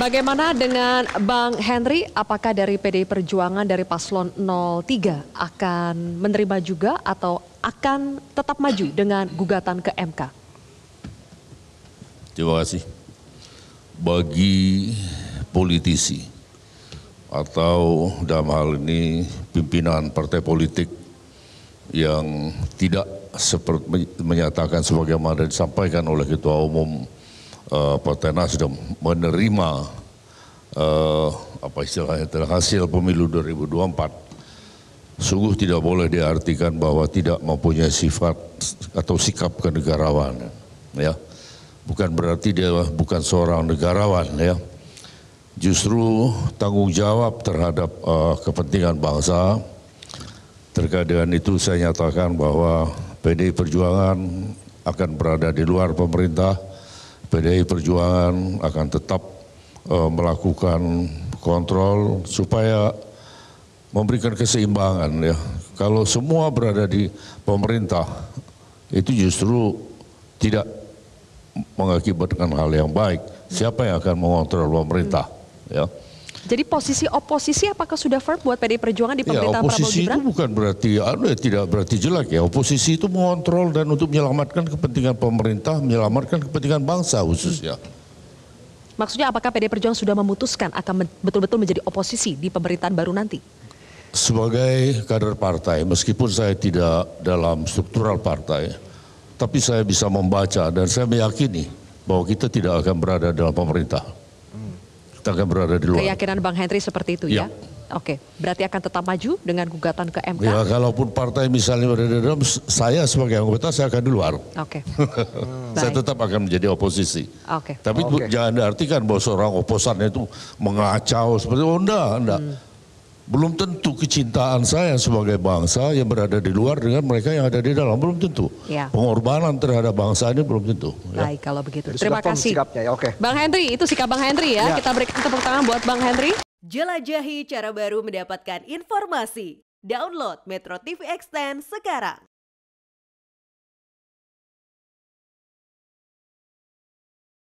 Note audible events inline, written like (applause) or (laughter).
Bagaimana dengan Bang Henry? Apakah dari PDI Perjuangan dari Paslon 03 akan menerima juga atau akan tetap maju dengan gugatan ke MK? Terima kasih. Bagi politisi atau dalam hal ini pimpinan partai politik yang tidak seperti menyatakan sebagaimana disampaikan oleh Ketua Umum uh, Partai Nasdem menerima uh, apa istilahnya hasil pemilu 2024 sungguh tidak boleh diartikan bahwa tidak mempunyai sifat atau sikap kenegarawan ya bukan berarti dia bukan seorang negarawan ya justru tanggung jawab terhadap uh, kepentingan bangsa terkait dengan itu saya nyatakan bahwa PDI Perjuangan akan berada di luar pemerintah PDI Perjuangan akan tetap uh, melakukan kontrol supaya memberikan keseimbangan ya. Kalau semua berada di pemerintah itu justru tidak mengakibatkan hal yang baik. Siapa yang akan mengontrol pemerintah? Ya. Jadi posisi oposisi apakah sudah firm buat PDI Perjuangan di ya, pemerintahan ya, oposisi Prabowo itu bukan berarti anu ya, tidak berarti jelek ya. Oposisi itu mengontrol dan untuk menyelamatkan kepentingan pemerintah, menyelamatkan kepentingan bangsa khususnya. Maksudnya apakah PDI Perjuangan sudah memutuskan akan betul-betul menjadi oposisi di pemerintahan baru nanti? Sebagai kader partai, meskipun saya tidak dalam struktural partai, tapi saya bisa membaca dan saya meyakini bahwa kita tidak akan berada dalam pemerintah kita akan berada di luar. Keyakinan Bang Henry seperti itu ya? ya? Oke, berarti akan tetap maju dengan gugatan ke MK? Ya, kalaupun partai misalnya berada di dalam, saya sebagai anggota saya akan di luar. Oke. (laughs) saya tetap akan menjadi oposisi. Oke. Tapi okay. jangan diartikan bahwa seorang oposannya itu mengacau seperti itu. Oh, enggak, enggak. Hmm belum tentu kecintaan saya sebagai bangsa yang berada di luar dengan mereka yang ada di dalam belum tentu. Ya. Pengorbanan terhadap bangsa ini belum tentu. Ya. kalau begitu. Terima Terima kasih. Sikapnya, ya, okay. Bang Henry itu sikap Bang Henry ya. ya. Kita berikan tepuk tangan buat Bang Henry. Jelajahi cara baru mendapatkan informasi. Download Metro TV Extend sekarang.